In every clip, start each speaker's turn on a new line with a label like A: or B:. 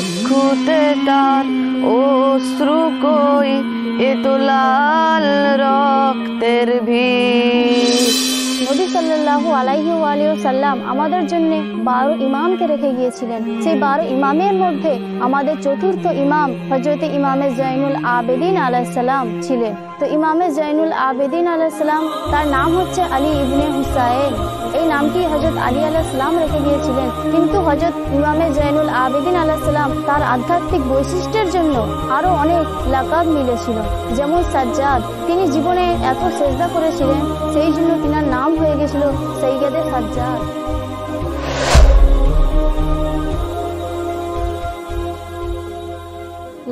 A: চক্ষুতে তার অশ্রু কই এ তো লাল রক্তের ভিড়
B: নবী সাল্লাল্লাহু আলাইহি সাল্লাম আমাদের জন্য বারো ইমামকে রেখে গিয়েছিলেন সেই বারো ইমামের মধ্যে আমাদের চতুর্থ ইমাম হজরত ইমামে জৈনুল আবেদিন আলাহিসাল্লাম ছিলেন তো ইমামে জৈনুল আবেদিন আলাহিসাল্লাম তার নাম হচ্ছে আলী ইবনে হুসাইন এই নামটি হজরত আলী আলাহিসাল্লাম রেখে গিয়েছিলেন কিন্তু হজরত ইমামে জৈনুল আবেদিন আলাহিসাল্লাম তার আধ্যাত্মিক বৈশিষ্ট্যের জন্য আরো অনেক লাকাব মিলেছিল যেমন সাজ্জাদ তিনি জীবনে এত চেষ্টা করেছিলেন সেই জন্য তিনার নাম হয়ে গেছিল সৈয়দের سجاد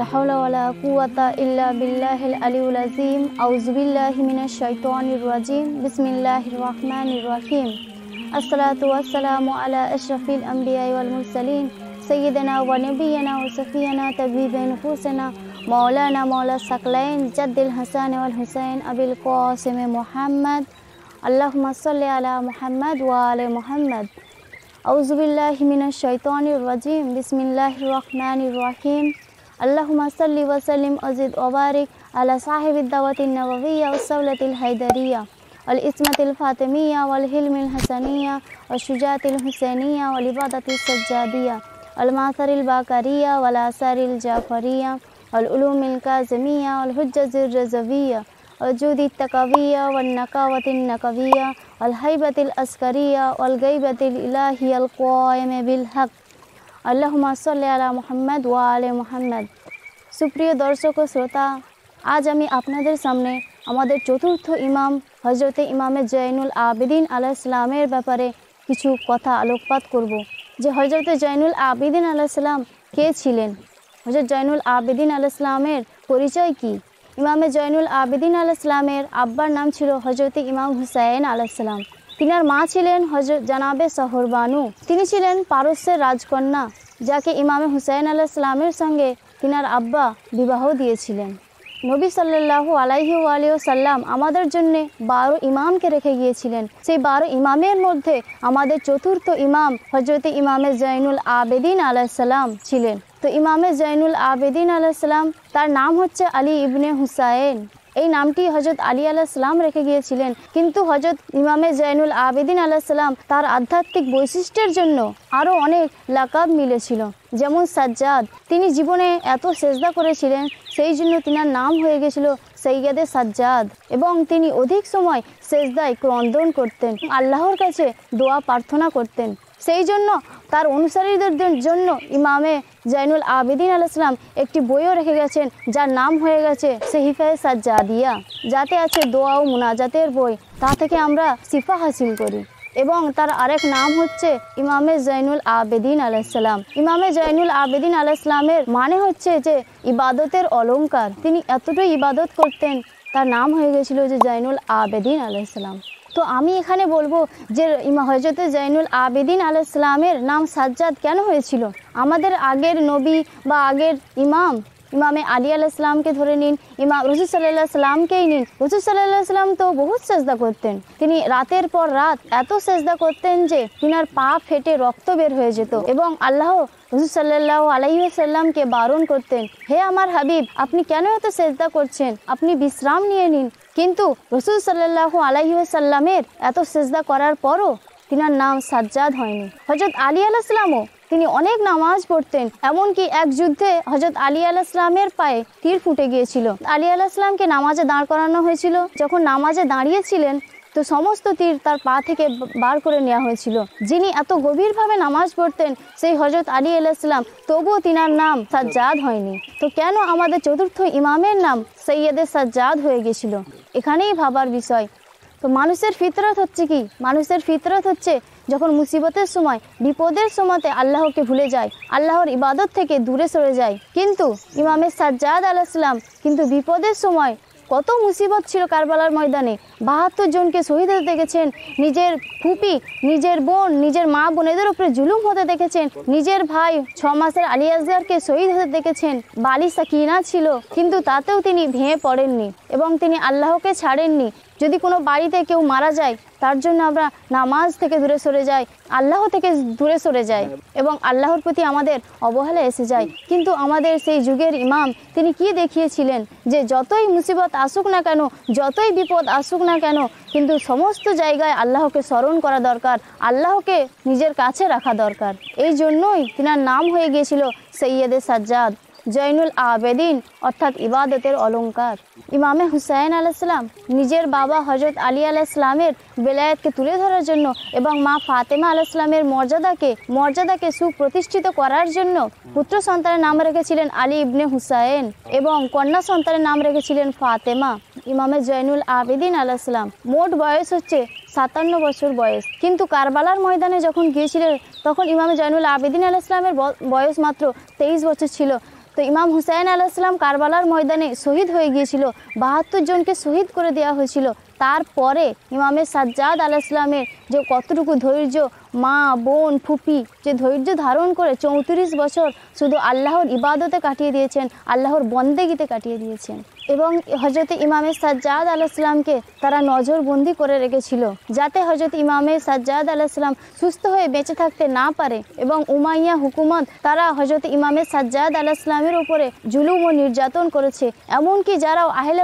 B: لا حول ولا قوة إلا بالله العلي العظيم أعوذ بالله من الشيطان الرجيم بسم الله الرحمن الرحيم الصلاة والسلام على أشرف الأنبياء والمرسلين سيدنا ونبينا وصفينا طبيب نفوسنا مولانا مولى الثقلين جد الحسن والحسين أبي القاسم محمد اللهم صل على محمد وعلى محمد أعوذ بالله من الشيطان الرجيم بسم الله الرحمن الرحيم اللهم صل وسلم وزد وبارك على صاحب الدعوة النبوية والصولة الحيدرية والإسمة الفاطمية والهلم الحسنية والشجاعة الحسينية والعبادة السجادية والمعثر الباكرية والآثار الجعفرية والعلوم الكازمية والحجة الرزوية جود التقوية والنقاوة النقوية والهيبة الأسكرية والغيبة الإلهية القائمة بالحق আল্লাহমা সাল্লা মোহাম্মদ ওয়ালে মোহাম্মদ সুপ্রিয় দর্শক ও শ্রোতা আজ আমি আপনাদের সামনে আমাদের চতুর্থ ইমাম হজরতে ইমামে জৈনুল আবেদিন আলাহ ইসলামের ব্যাপারে কিছু কথা আলোকপাত করব। যে হজরতে জয়নুল আবেদিন আলাহ ইসলাম কে ছিলেন হজরত জয়নুল আবেদিন আলাহ ইসলামের পরিচয় কী ইমামে জয়নুল আবেদিন আলাইসলামের আব্বার নাম ছিল হজরতি ইমাম হুসাইন আলাইসালাম তিনার মা ছিলেন হজরত জানাবে শহর বানু তিনি ছিলেন পারস্যের রাজকন্যা যাকে ইমামে হুসাইন আলাইসলামের সঙ্গে তিনার আব্বা বিবাহ দিয়েছিলেন নবী সাল্লাল্লাহু আলাইহি আলী সাল্লাম আমাদের জন্যে বারো ইমামকে রেখে গিয়েছিলেন সেই বারো ইমামের মধ্যে আমাদের চতুর্থ ইমাম হজরত ইমামে জয়নুল আবেদিন আলাইসাল্লাম ছিলেন তো ইমামে জৈনুল আবেদিন আলাইসাল্লাম তার নাম হচ্ছে আলী ইবনে হুসাইন এই নামটি হজরত আলী আলাহিসাল্লাম রেখে গিয়েছিলেন কিন্তু হজরত ইমামে জৈনুল আবেদিন আলাহিসাল্লাম তার আধ্যাত্মিক বৈশিষ্ট্যের জন্য আরও অনেক লাকাব মিলেছিল যেমন সাজ্জাদ তিনি জীবনে এত সেজদা করেছিলেন সেই জন্য তিনার নাম হয়ে গেছিল সৈয়াদে সাজ্জাদ এবং তিনি অধিক সময় সেজদায় ক্রন্দন করতেন আল্লাহর কাছে দোয়া প্রার্থনা করতেন সেই জন্য তার অনুসারীদের জন্য ইমামে জাইনুল আবেদিন আল ইসলাম একটি বইও রেখে গেছেন যার নাম হয়ে গেছে সেহিফায় সাজ্জাদিয়া যাতে আছে দোয়া ও মুনাজাতের বই তা থেকে আমরা সিফা হাসিল করি এবং তার আরেক নাম হচ্ছে ইমামে জৈনুল আবেদিন আলাইসালাম ইমামে জৈনুল আবেদিন আলাইসালামের মানে হচ্ছে যে ইবাদতের অলঙ্কার তিনি এতটাই ইবাদত করতেন তার নাম হয়ে গেছিল যে জৈনুল আবেদিন আলাইসালাম তো আমি এখানে বলবো যে ইমা হজরত জৈনুল আবেদিন আল ইসলামের নাম সাজ্জাদ কেন হয়েছিল আমাদের আগের নবী বা আগের ইমাম ইমামে আলী আল ইসলামকে ধরে নিন ইমাম রসুল সাল্লাহ সাল্লামকেই নিন রসুল সাল্লাহ সাল্লাম তো বহুত সেজদা করতেন তিনি রাতের পর রাত এত সেজদা করতেন যে তিনার পা ফেটে রক্ত বের হয়ে যেত এবং আল্লাহ রসুল সাল্লাহ আলাইসাল্লামকে বারণ করতেন হে আমার হাবিব আপনি কেন এত সেজদা করছেন আপনি বিশ্রাম নিয়ে নিন কিন্তু রসুল সাল্লাহ আলাইসাল্লামের এত সেজদা করার পরও তিনার নাম সাজ্জাদ হয়নি হজরত আলী সাল্লামও তিনি অনেক নামাজ পড়তেন এমনকি এক যুদ্ধে হজরত আলী আলাহামের পায়ে তীর ফুটে গিয়েছিল আলী আলাহামকে নামাজে দাঁড় করানো হয়েছিল যখন নামাজে দাঁড়িয়েছিলেন তো সমস্ত তীর তার পা থেকে বার করে নেওয়া হয়েছিল যিনি এত গভীরভাবে নামাজ পড়তেন সেই হজরত আলী আলাহিসাম তবুও তিনার নাম সাজ্জাদ হয়নি তো কেন আমাদের চতুর্থ ইমামের নাম সৈয়দে সাজ্জাদ হয়ে গেছিল এখানেই ভাবার বিষয় তো মানুষের ফিতরত হচ্ছে কি মানুষের ফিতরত হচ্ছে যখন মুসিবতের সময় বিপদের সময়তে আল্লাহকে ভুলে যায় আল্লাহর ইবাদত থেকে দূরে সরে যায় কিন্তু ইমামের সাজ্জাদ আলাইসলাম কিন্তু বিপদের সময় কত মুসিবত ছিল কারবালার ময়দানে বাহাত্তর জনকে শহীদ হতে দেখেছেন নিজের ফুপি নিজের বোন নিজের মা বোনেদের উপরে জুলুম হতে দেখেছেন নিজের ভাই ছ মাসের আলিয়াজদারকে শহীদ হতে দেখেছেন বালি সাকিনা ছিল কিন্তু তাতেও তিনি ভেঙে পড়েননি এবং তিনি আল্লাহকে ছাড়েননি যদি কোনো বাড়িতে কেউ মারা যায় তার জন্য আমরা নামাজ থেকে দূরে সরে যাই আল্লাহ থেকে দূরে সরে যাই এবং আল্লাহর প্রতি আমাদের অবহেলা এসে যায় কিন্তু আমাদের সেই যুগের ইমাম তিনি কি দেখিয়েছিলেন যে যতই মুসিবত আসুক না কেন যতই বিপদ আসুক না কেন কিন্তু সমস্ত জায়গায় আল্লাহকে স্মরণ করা দরকার আল্লাহকে নিজের কাছে রাখা দরকার এই জন্যই তিনার নাম হয়ে গিয়েছিল সৈয়দে সাজ্জাদ জৈনুল আবেদিন অর্থাৎ ইবাদতের অলঙ্কার ইমামে হুসাইন আলাইসালাম নিজের বাবা হজরত আলী আলাইসালামের বেলায়েতকে তুলে ধরার জন্য এবং মা ফাতেমা আলাইসলামের মর্যাদাকে মর্যাদাকে সুপ্রতিষ্ঠিত করার জন্য পুত্র সন্তানের নাম রেখেছিলেন আলী ইবনে হুসাইন এবং কন্যা সন্তানের নাম রেখেছিলেন ফাতেমা ইমামে জৈনুল আবেদিন আলাইসলাম মোট বয়স হচ্ছে সাতান্ন বছর বয়স কিন্তু কারবালার ময়দানে যখন গিয়েছিলেন তখন ইমামে জয়নুল আবেদিন আল বয়স মাত্র তেইশ বছর ছিল তো ইমাম হুসাইন আলাহিসাম কারবালার ময়দানে শহীদ হয়ে গিয়েছিল বাহাত্তর জনকে শহীদ করে দেওয়া হয়েছিল তারপরে ইমামের সাজ্জাদ আলাহিসামের যে কতটুকু ধৈর্য মা বোন ফুপি যে ধৈর্য ধারণ করে চৌত্রিশ বছর শুধু আল্লাহর ইবাদতে কাটিয়ে দিয়েছেন আল্লাহর বন্দেগিতে কাটিয়ে দিয়েছেন এবং হজরত ইমামে সাজ্জাদ আলাইসলামকে তারা নজরবন্দি করে রেখেছিল যাতে হজরত ইমামে সাজ্জাদ আলাইসলাম সুস্থ হয়ে বেঁচে থাকতে না পারে এবং উমাইয়া হুকুমত তারা হজরত ইমামে সাজ্জাদ আলাইসলামের উপরে জুলুম ও নির্যাতন করেছে এমনকি যারা আহলে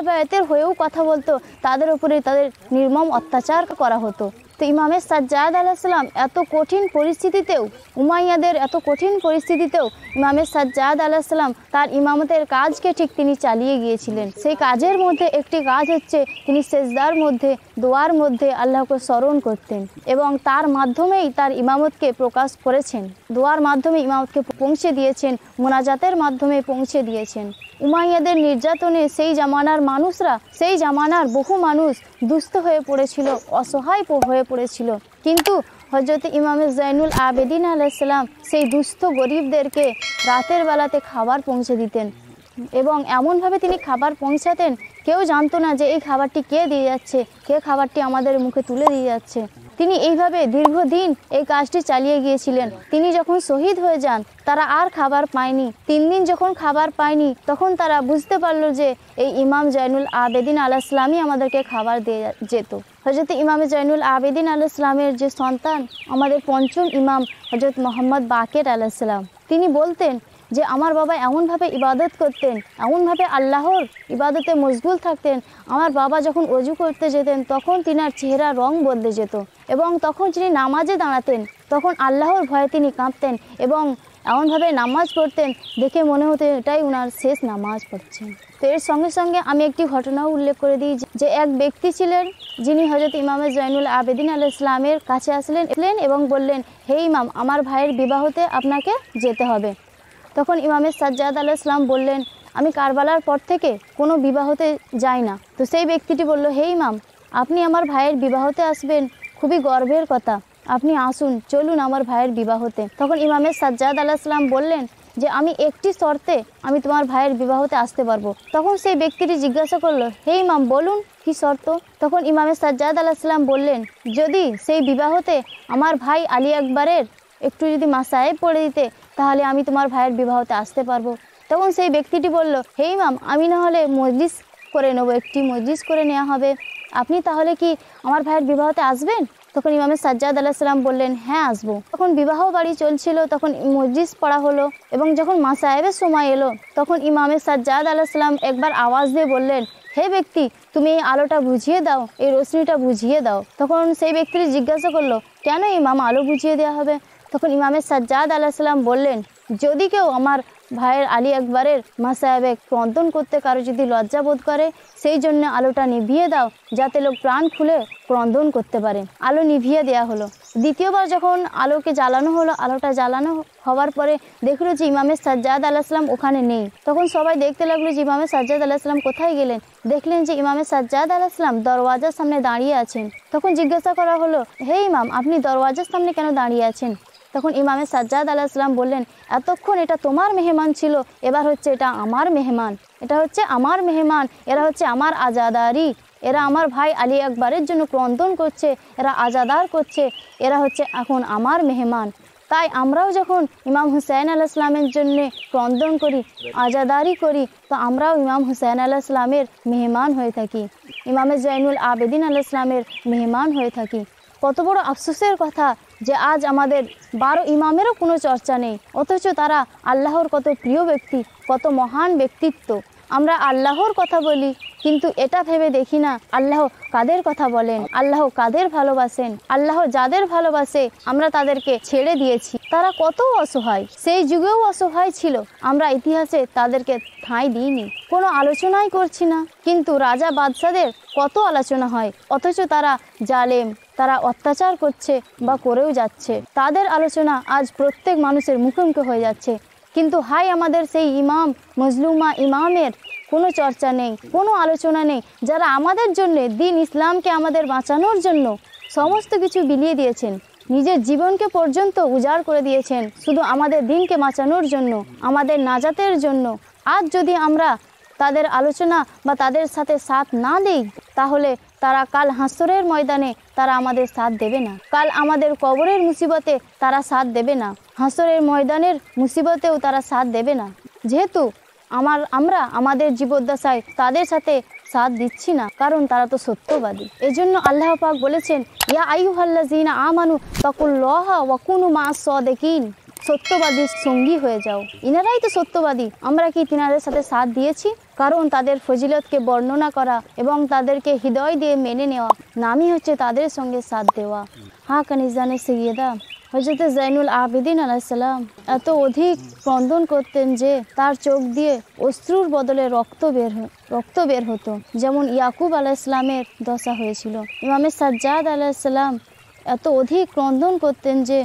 B: হয়েও কথা বলতো তাদের উপরে তাদের নির্মম অত্যাচার করা হতো তো ইমামে সাজ্জাদ সাল্লাম এত কঠিন পরিস্থিতিতেও উমাইয়াদের এত কঠিন পরিস্থিতিতেও ইমামে সাজ্জাদ সাল্লাম তার ইমামতের কাজকে ঠিক তিনি চালিয়ে গিয়েছিলেন সেই কাজের মধ্যে একটি কাজ হচ্ছে তিনি সেজদার মধ্যে দোয়ার মধ্যে আল্লাহকে স্মরণ করতেন এবং তার মাধ্যমেই তার ইমামতকে প্রকাশ করেছেন দোয়ার মাধ্যমে ইমামতকে পৌঁছে দিয়েছেন মোনাজাতের মাধ্যমে পৌঁছে দিয়েছেন উমাইয়াদের নির্যাতনে সেই জামানার মানুষরা সেই জামানার বহু মানুষ দুস্থ হয়ে পড়েছিল অসহায় হয়ে পড়েছিল কিন্তু হজরত ইমামে জৈনুল আবেদিন আলাইসাল্লাম সেই দুস্থ গরিবদেরকে রাতের বেলাতে খাবার পৌঁছে দিতেন এবং এমনভাবে তিনি খাবার পৌঁছাতেন কেউ জানতো না যে এই খাবারটি কে দিয়ে যাচ্ছে কে খাবারটি আমাদের মুখে তুলে দিয়ে যাচ্ছে তিনি এইভাবে দীর্ঘদিন এই কাজটি চালিয়ে গিয়েছিলেন তিনি যখন শহীদ হয়ে যান তারা আর খাবার পায়নি তিন দিন যখন খাবার পায়নি তখন তারা বুঝতে পারলো যে এই ইমাম জয়নুল আবেদিন আল ইসলামই আমাদেরকে খাবার দিয়ে যেত হজরত ইমামে জয়নুল আবেদিন আল ইসলামের যে সন্তান আমাদের পঞ্চম ইমাম হজরত মোহাম্মদ বাকের আল ইসলাম তিনি বলতেন যে আমার বাবা এমনভাবে ইবাদত করতেন এমনভাবে আল্লাহর ইবাদতে মশগুল থাকতেন আমার বাবা যখন অজু করতে যেতেন তখন তিনি আর চেহারা রং বদলে যেত এবং তখন যিনি নামাজে দাঁড়াতেন তখন আল্লাহর ভয়ে তিনি কাঁপতেন এবং এমনভাবে নামাজ পড়তেন দেখে মনে হতো এটাই ওনার শেষ নামাজ পড়ছেন তো এর সঙ্গে সঙ্গে আমি একটি ঘটনাও উল্লেখ করে দিই যে এক ব্যক্তি ছিলেন যিনি হজরত ইমামে জয়নুল আবেদিন আল ইসলামের কাছে আসলেন এবং বললেন হে ইমাম আমার ভাইয়ের বিবাহতে আপনাকে যেতে হবে তখন ইমামের সাজ্জাদ আল ইসলাম বললেন আমি কারবালার পর থেকে কোনো বিবাহতে যাই না তো সেই ব্যক্তিটি বলল হে ইমাম আপনি আমার ভাইয়ের বিবাহতে আসবেন খুবই গর্বের কথা আপনি আসুন চলুন আমার ভাইয়ের বিবাহতে তখন ইমামের সাজ্জাদ আলাইসলাম বললেন যে আমি একটি শর্তে আমি তোমার ভাইয়ের বিবাহতে আসতে পারবো তখন সেই ব্যক্তিটি জিজ্ঞাসা করলো হে ইমাম বলুন কি শর্ত তখন ইমামের সাজ্জাদ সাল্লাম বললেন যদি সেই বিবাহতে আমার ভাই আলী আকবরের একটু যদি মাসায় পড়ে দিতে তাহলে আমি তোমার ভাইয়ের বিবাহতে আসতে পারবো তখন সেই ব্যক্তিটি বলল হে ইমাম আমি না হলে মজলিস করে নেব একটি মজলিস করে নেওয়া হবে আপনি তাহলে কি আমার ভাইয়ের বিবাহতে আসবেন তখন ইমামের সাজ্জাদ সাল্লাম বললেন হ্যাঁ আসবো তখন বিবাহ বাড়ি চলছিল তখন মসজিদ পড়া হলো এবং যখন মা সাহেবের সময় এলো তখন ইমামের সাজ্জাদ সাল্লাম একবার আওয়াজ দিয়ে বললেন হে ব্যক্তি তুমি এই আলোটা বুঝিয়ে দাও এই রশ্মিটা বুঝিয়ে দাও তখন সেই ব্যক্তিটি জিজ্ঞাসা করলো কেন ইমাম আলো বুঝিয়ে দেওয়া হবে তখন ইমামে সাজ্জাদ সাল্লাম বললেন যদি কেউ আমার ভাইয়ের আলী একবারের মা সাহেবে ক্রন্দন করতে কারো যদি লজ্জা বোধ করে সেই জন্য আলোটা নিভিয়ে দাও যাতে লোক প্রাণ খুলে ক্রন্দন করতে পারে আলো নিভিয়ে দেওয়া হলো দ্বিতীয়বার যখন আলোকে জ্বালানো হলো আলোটা জ্বালানো হওয়ার পরে দেখলো যে ইমামের সাজ্জাদ আলাহিসাম ওখানে নেই তখন সবাই দেখতে লাগলো যে ইমামের সাজ্জাদ আলাহিসাম কোথায় গেলেন দেখলেন যে ইমামের সাজ্জাদ আলাহিসাম দরওয়াজার সামনে দাঁড়িয়ে আছেন তখন জিজ্ঞাসা করা হলো হে ইমাম আপনি দরওয়াজার সামনে কেন দাঁড়িয়ে আছেন তখন ইমামে সাজ্জাদ ইসলাম বললেন এতক্ষণ এটা তোমার মেহমান ছিল এবার হচ্ছে এটা আমার মেহমান এটা হচ্ছে আমার মেহমান এরা হচ্ছে আমার আজাদারি এরা আমার ভাই আলী আকবরের জন্য ক্রন্দন করছে এরা আজাদার করছে এরা হচ্ছে এখন আমার মেহমান তাই আমরাও যখন ইমাম হুসাইন আল্লাহ ইসলামের জন্য ক্রন্দন করি আজাদারি করি তো আমরাও ইমাম হুসাইন আল্লাহ ইসলামের মেহমান হয়ে থাকি ইমামে জয়নুল আবেদিন আল্লাহ ইসলামের মেহমান হয়ে থাকি কত বড় আফসোসের কথা যে আজ আমাদের বারো ইমামেরও কোনো চর্চা নেই অথচ তারা আল্লাহর কত প্রিয় ব্যক্তি কত মহান ব্যক্তিত্ব আমরা আল্লাহর কথা বলি কিন্তু এটা ভেবে দেখি না আল্লাহ কাদের কথা বলেন আল্লাহ কাদের ভালোবাসেন আল্লাহ যাদের ভালোবাসে আমরা তাদেরকে ছেড়ে দিয়েছি তারা কত অসহায় সেই যুগেও অসহায় ছিল আমরা ইতিহাসে তাদেরকে ঠাঁই দিইনি কোনো আলোচনাই করছি না কিন্তু রাজা বাদশাদের কত আলোচনা হয় অথচ তারা জালেম তারা অত্যাচার করছে বা করেও যাচ্ছে তাদের আলোচনা আজ প্রত্যেক মানুষের মুখোমুখি হয়ে যাচ্ছে কিন্তু হাই আমাদের সেই ইমাম মজলুমা ইমামের কোনো চর্চা নেই কোনো আলোচনা নেই যারা আমাদের জন্য দিন ইসলামকে আমাদের বাঁচানোর জন্য সমস্ত কিছু বিলিয়ে দিয়েছেন নিজের জীবনকে পর্যন্ত উজাড় করে দিয়েছেন শুধু আমাদের দিনকে বাঁচানোর জন্য আমাদের নাজাতের জন্য আজ যদি আমরা তাদের আলোচনা বা তাদের সাথে সাথ না দিই তাহলে তারা কাল হাসরের ময়দানে তারা আমাদের সাথ দেবে না কাল আমাদের কবরের মুসিবতে তারা সাথ দেবে না হাসরের ময়দানের মুসিবতেও তারা সাথ দেবে না যেহেতু আমার আমরা আমাদের জীবদ্দশায় তাদের সাথে সাথ দিচ্ছি না কারণ তারা তো সত্যবাদী জন্য আল্লাহ পাক বলেছেন ইয়া হাল্লা জিনা আমানু তকুল লহা ওয়াকুনু মা স সত্যবাদী সঙ্গী হয়ে যাও ইনারাই তো সত্যবাদী আমরা কি তিনাদের সাথে সাথ দিয়েছি কারণ তাদের ফজিলতকে বর্ণনা করা এবং তাদেরকে হৃদয় দিয়ে মেনে নেওয়া নামই হচ্ছে তাদের সঙ্গে সাথ দেওয়া হা কানিজানে সিগিয়েদা হজরত জাইনুল আবেদিন আলাইসাল্লাম এত অধিক স্পন্দন করতেন যে তার চোখ দিয়ে অশ্রুর বদলে রক্ত বের রক্ত বের হতো যেমন ইয়াকুব আলাইসলামের দশা হয়েছিল ইমামে সাজ্জাদ আলাইসাল্লাম এত অধিক ক্রন্দন করতেন যে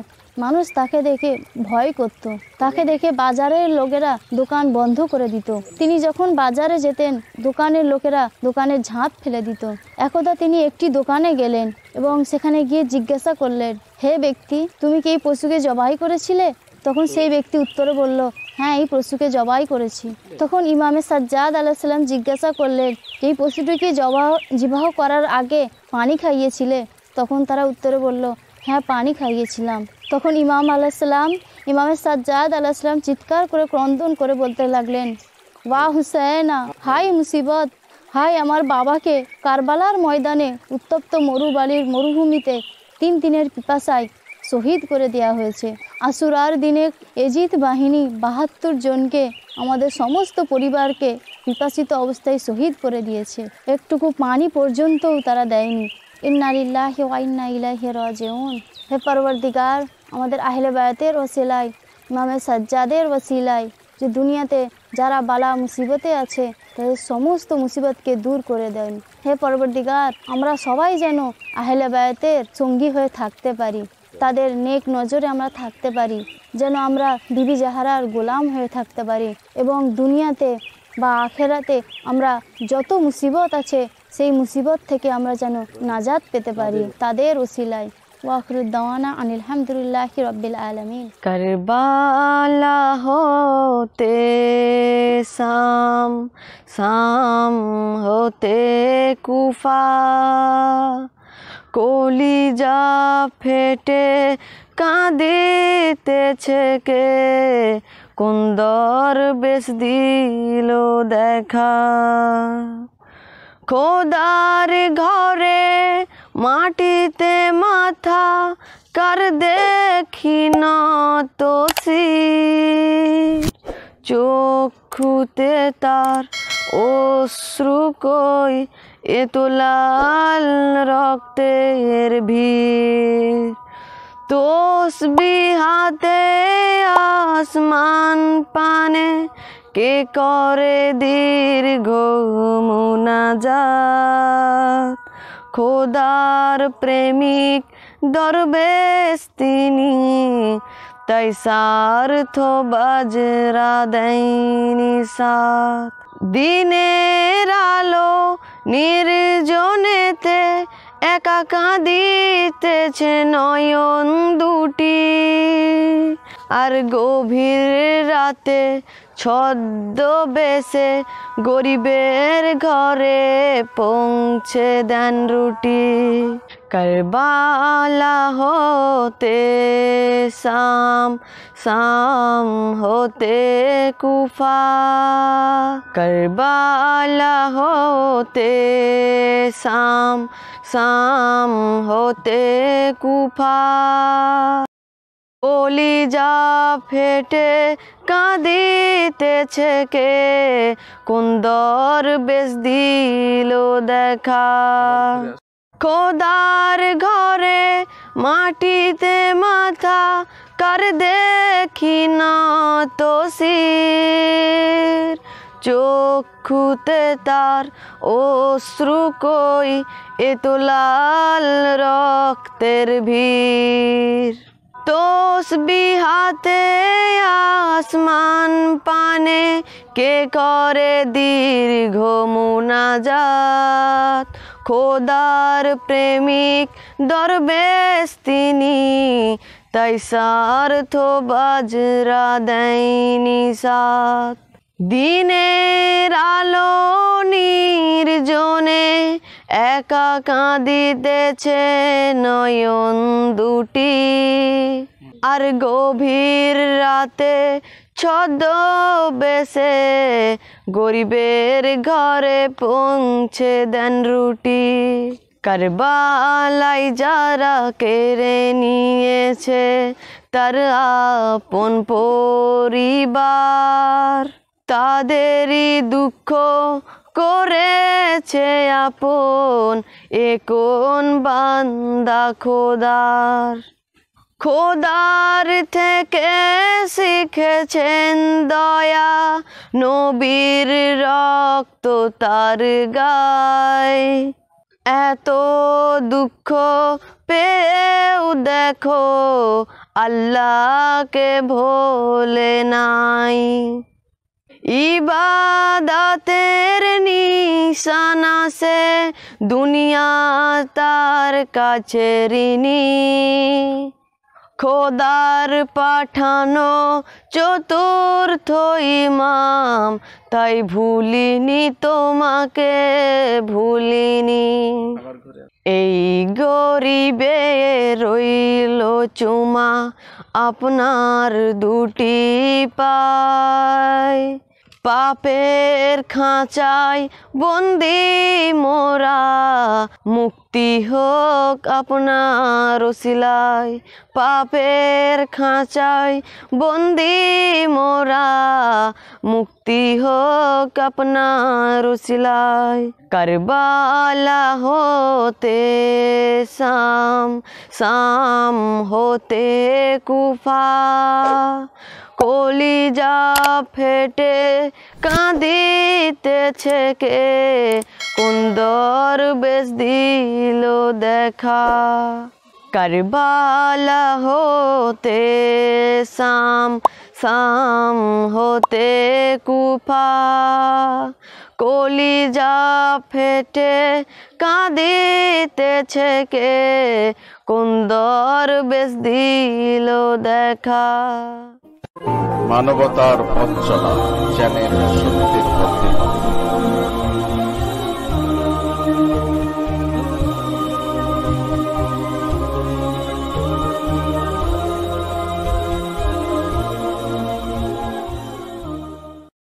B: মানুষ তাকে দেখে ভয় করত তাকে দেখে বাজারের লোকেরা দোকান বন্ধ করে দিত তিনি যখন বাজারে যেতেন দোকানের লোকেরা দোকানে ঝাঁপ ফেলে দিত একদা তিনি একটি দোকানে গেলেন এবং সেখানে গিয়ে জিজ্ঞাসা করলেন হে ব্যক্তি তুমি কি এই পশুকে জবাই করেছিলে তখন সেই ব্যক্তি উত্তরে বলল হ্যাঁ এই পশুকে জবাই করেছি তখন ইমামে সাজ্জাদ সাল্লাম জিজ্ঞাসা করলেন এই পশুটিকে জবাহ জিবাহ করার আগে পানি খাইয়েছিলে তখন তারা উত্তরে বলল হ্যাঁ পানি খাইয়েছিলাম তখন ইমাম আলাইসাল্লাম ইমামের সাজ্জাদ আলাইসাল্লাম চিৎকার করে ক্রন্দন করে বলতে লাগলেন ওয়া হুসায়না হাই মুসিবত হাই আমার বাবাকে কারবালার ময়দানে উত্তপ্ত মরুবালির মরুভূমিতে তিন দিনের পিপাসায় শহীদ করে দেওয়া হয়েছে আসুরার দিনে এজিত বাহিনী বাহাত্তর জনকে আমাদের সমস্ত পরিবারকে বিপাসিত অবস্থায় শহীদ করে দিয়েছে একটুকু পানি পর্যন্তও তারা দেয়নি ইন্নারিল্লাহ ওয়াইন্না ইলাহে রাজেউন হে পরবর্দিগার আমাদের আহলে বায়াতের ওসিলায় ইমামে সাজ্জাদের ওসিলায় যে দুনিয়াতে যারা বালা মুসিবতে আছে তাদের সমস্ত মুসিবতকে দূর করে দেন হে পরবর্তীকার আমরা সবাই যেন আহলে বায়াতের সঙ্গী হয়ে থাকতে পারি তাদের নেক নজরে আমরা থাকতে পারি যেন আমরা বিবি জাহারার গোলাম হয়ে থাকতে পারি এবং দুনিয়াতে বা আখেরাতে আমরা যত মুসিবত আছে সেই মুসিবত থেকে আমরা যেন নাজাদ পেতে পারি তাদের ওসিলায় لله رب العالمين
A: करबाला होते शाम शाम होते कुफा कोली जा फेटे কাঁদিতে ছেকে कुंदर बेस दिलो देखा खोदार घरे মাটিতে মাথা কার দেখি তোষি চক্ষুতে তার অশ্রু কই এ তো লাল রক্তের ভিড় তোষ বিহাতে আসমান পানে কে করে দীর্ঘ মুনা যা খোদার প্রেমিক দরবেশ তিনি তাই সার্থ বাজরা দেয়নি সাত দিনের আলো নির্জনেতে একা কাঁদিতেছে নয়ন দুটি আর গভীর রাতে ছদ্ম বেসে গরিবের ঘরে পৌঁছে দেন রুটি করবালা হতে সাম সাম হতে কুফা কারবালা হতে সাম সাম হতে কুফা কলিজা ফেটে কাঁদিতেছে কে কুন্দর বেশ দিল দেখা খোদার ঘরে মাটিতে মাথা কার দেখি না তো শির চক্ষুতে তার অশ্রু কই এত লাল রক্তের ভিড় তোষ বিহাতে আসমান পানে কে করে দীর্ঘ মুনাজাত খোদার প্রেমিক দরবেশ তিনি তাই সার্থ বাজরা দেয়নি সাথ দিনের আলো নির্জনে একা কাঁদিতেছে নয়ন দুটি আর গভীর রাতে ছদ বেসে গরিবের ঘরে পৌঁছে দেন রুটি কারবালাই যারা কেড়ে নিয়েছে তার আপন পরিবার তাদেরই দুঃখ করেছে আপন এ কোন বান্দা খোদার খোদার থেকে শিখেছেন দয়া নবীর রক্ত তার গায় এত দুঃখ পেয়েও দেখো আল্লাহকে ভোলে নাই ইবাদাতের নিশানা সে দুনিয়া তার কাছে ঋণী খোদার পাঠানো চতুর্থ ইমাম তাই ভুলিনি তোমাকে ভুলিনি এই গরিবে রইল চুমা আপনার দুটি পায় পাপের খাঁচায় বন্দি মোরা মুক্তি হোক আপনার ওসিলায় পাপের খাঁচায় বন্দি মোরা মুক্তি হোক আপনার ওসিলায় করবালা হতে সাম সাম হতে কুফা কলিজা ফেটে কাঁদিতেছে কে কুন্দর বেশ দিল দেখা কারবালা হতে সাম সাম হতে কুফা কলিজা ফেটে কাঁদিতেছে কে কুন্দর বেশ দিল দেখা মানবতার পথ চলা চ্যানেল শক্তির পথে